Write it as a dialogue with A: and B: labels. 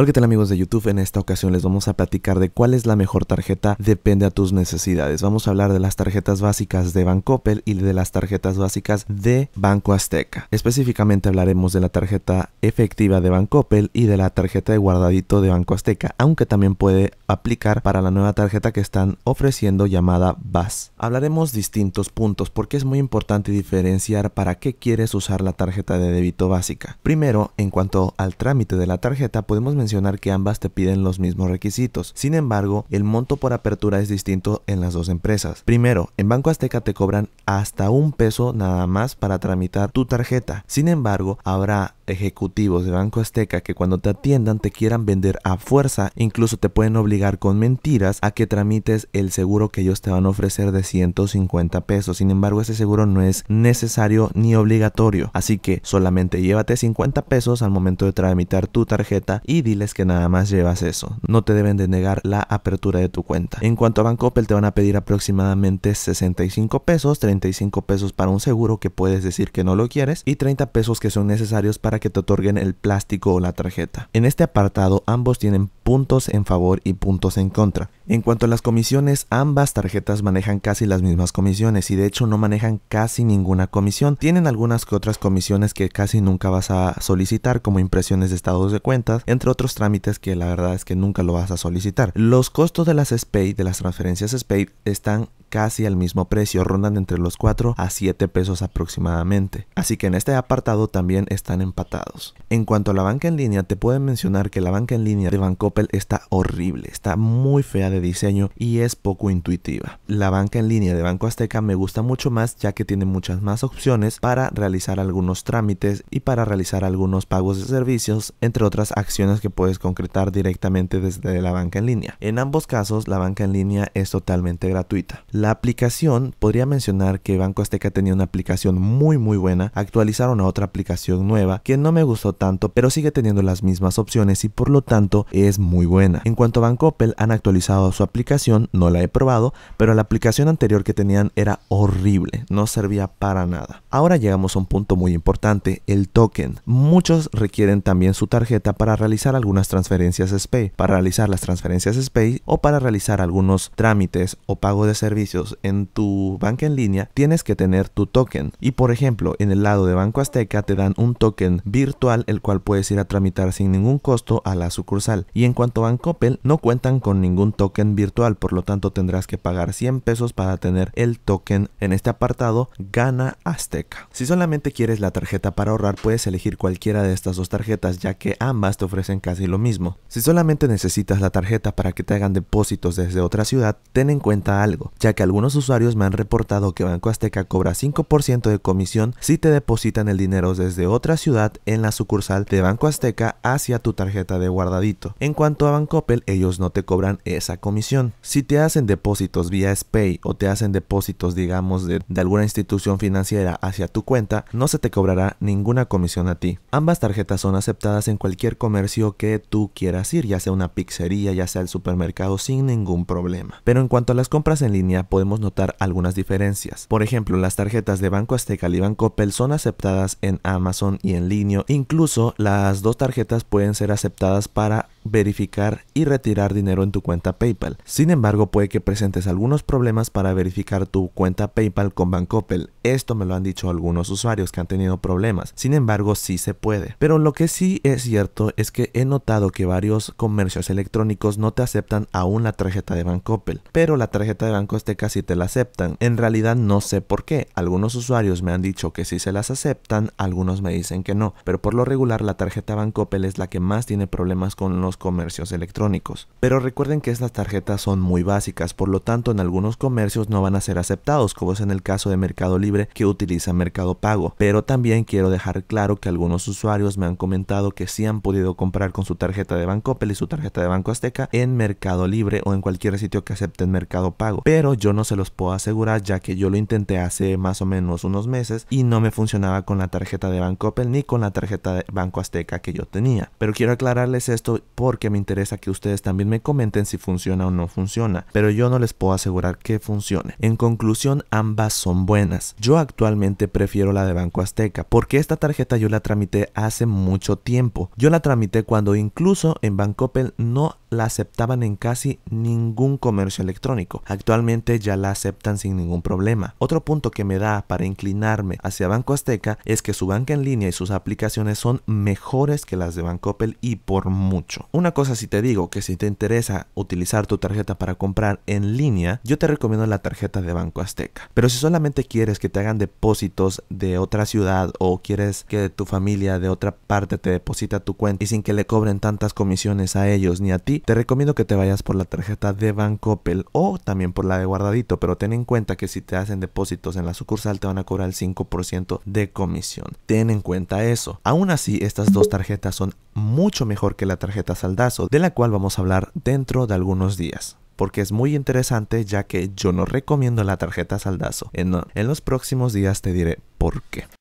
A: Hola qué tal amigos de YouTube, en esta ocasión les vamos a platicar de cuál es la mejor tarjeta depende a tus necesidades. Vamos a hablar de las tarjetas básicas de Bancoppel y de las tarjetas básicas de Banco Azteca. Específicamente hablaremos de la tarjeta efectiva de Bancoppel y de la tarjeta de guardadito de Banco Azteca, aunque también puede aplicar para la nueva tarjeta que están ofreciendo llamada BAS. Hablaremos distintos puntos porque es muy importante diferenciar para qué quieres usar la tarjeta de débito básica. Primero, en cuanto al trámite de la tarjeta, podemos mencionar que ambas te piden los mismos requisitos. Sin embargo, el monto por apertura es distinto en las dos empresas. Primero, en Banco Azteca te cobran hasta un peso nada más para tramitar tu tarjeta. Sin embargo, habrá ejecutivos de Banco Azteca que cuando te atiendan te quieran vender a fuerza, incluso te pueden obligar con mentiras a que tramites el seguro que ellos te van a ofrecer de 150 pesos. Sin embargo, ese seguro no es necesario ni obligatorio, así que solamente llévate 50 pesos al momento de tramitar tu tarjeta y diles que nada más llevas eso. No te deben de negar la apertura de tu cuenta. En cuanto a banco Bancoppel te van a pedir aproximadamente 65 pesos, 35 pesos para un seguro que puedes decir que no lo quieres y 30 pesos que son necesarios para que te otorguen el plástico o la tarjeta. En este apartado ambos tienen puntos en favor y puntos en contra. En cuanto a las comisiones, ambas tarjetas manejan casi las mismas comisiones y de hecho no manejan casi ninguna comisión. Tienen algunas que otras comisiones que casi nunca vas a solicitar como impresiones de estados de cuentas, entre otros trámites que la verdad es que nunca lo vas a solicitar. Los costos de las SPAY, de las transferencias SPAY, están casi al mismo precio, rondan entre los 4 a 7 pesos aproximadamente. Así que en este apartado también están empatados. En cuanto a la banca en línea, te pueden mencionar que la banca en línea de Bancoppel está horrible, está muy fea de diseño y es poco intuitiva. La banca en línea de Banco Azteca me gusta mucho más ya que tiene muchas más opciones para realizar algunos trámites y para realizar algunos pagos de servicios, entre otras acciones que puedes concretar directamente desde la banca en línea. En ambos casos, la banca en línea es totalmente gratuita. La aplicación, podría mencionar que Banco Azteca tenía una aplicación muy muy buena, actualizaron a otra aplicación nueva que no me gustó tanto, pero sigue teniendo las mismas opciones y por lo tanto es muy buena. En cuanto a Opel, han actualizado su aplicación, no la he probado, pero la aplicación anterior que tenían era horrible, no servía para nada. Ahora llegamos a un punto muy importante, el token. Muchos requieren también su tarjeta para realizar algunas transferencias SPAY, para realizar las transferencias SPAY o para realizar algunos trámites o pago de servicios en tu banca en línea, tienes que tener tu token. Y por ejemplo, en el lado de Banco Azteca te dan un token virtual el cual puedes ir a tramitar sin ningún costo a la sucursal. Y en cuanto a Bancoppel, no cuentan con ningún token virtual, por lo tanto tendrás que pagar 100 pesos para tener el token en este apartado Gana Azteca. Si solamente quieres la tarjeta para ahorrar, puedes elegir cualquiera de estas dos tarjetas, ya que ambas te ofrecen casi lo mismo. Si solamente necesitas la tarjeta para que te hagan depósitos desde otra ciudad, ten en cuenta algo, ya que algunos usuarios me han reportado que Banco Azteca cobra 5% de comisión si te depositan el dinero desde otra ciudad en la sucursal de Banco Azteca hacia tu tarjeta de guardadito. En cuanto a Bancoppel, ellos no te cobran esa comisión. Si te hacen depósitos vía SPAY o te hacen depósitos, digamos, de, de alguna institución financiera hacia tu cuenta, no se te cobrará ninguna comisión a ti. Ambas tarjetas son aceptadas en cualquier comercio que tú quieras ir, ya sea una pizzería, ya sea el supermercado, sin ningún problema. Pero en cuanto a las compras en línea, podemos notar algunas diferencias. Por ejemplo, las tarjetas de Banco Azteca y Banco Opel son aceptadas en Amazon y en línea. Incluso las dos tarjetas pueden ser aceptadas para verificar y retirar dinero en tu cuenta PayPal. Sin embargo, puede que presentes algunos problemas para verificar tu cuenta PayPal con Bancoppel. Esto me lo han dicho algunos usuarios que han tenido problemas. Sin embargo, sí se puede. Pero lo que sí es cierto es que he notado que varios comercios electrónicos no te aceptan aún la tarjeta de Bancoppel, pero la tarjeta de Banco este casi te la aceptan. En realidad no sé por qué. Algunos usuarios me han dicho que sí se las aceptan, algunos me dicen que no, pero por lo regular la tarjeta Bancoppel es la que más tiene problemas con los comercios electrónicos. Pero recuerden que estas tarjetas son muy básicas, por lo tanto en algunos comercios no van a ser aceptados, como es en el caso de Mercado Libre que utiliza Mercado Pago. Pero también quiero dejar claro que algunos usuarios me han comentado que sí han podido comprar con su tarjeta de Bancopel y su tarjeta de Banco Azteca en Mercado Libre o en cualquier sitio que acepten Mercado Pago. Pero yo no se los puedo asegurar ya que yo lo intenté hace más o menos unos meses y no me funcionaba con la tarjeta de Bancopel ni con la tarjeta de Banco Azteca que yo tenía. Pero quiero aclararles esto porque me interesa que ustedes también me comenten si funciona o no funciona, pero yo no les puedo asegurar que funcione. En conclusión, ambas son buenas. Yo actualmente prefiero la de Banco Azteca, porque esta tarjeta yo la tramité hace mucho tiempo. Yo la tramité cuando incluso en Bancopel no la aceptaban en casi ningún comercio electrónico. Actualmente ya la aceptan sin ningún problema. Otro punto que me da para inclinarme hacia Banco Azteca es que su banca en línea y sus aplicaciones son mejores que las de Bancoppel y por mucho. Una cosa si te digo que si te interesa utilizar tu tarjeta para comprar en línea, yo te recomiendo la tarjeta de Banco Azteca. Pero si solamente quieres que te hagan depósitos de otra ciudad o quieres que tu familia de otra parte te deposita tu cuenta y sin que le cobren tantas comisiones a ellos ni a ti, te recomiendo que te vayas por la tarjeta de Bancoppel o también por la de guardadito, pero ten en cuenta que si te hacen depósitos en la sucursal te van a cobrar el 5% de comisión. Ten en cuenta eso. Aún así, estas dos tarjetas son mucho mejor que la tarjeta saldazo, de la cual vamos a hablar dentro de algunos días porque es muy interesante ya que yo no recomiendo la tarjeta saldazo. en los próximos días te diré por qué.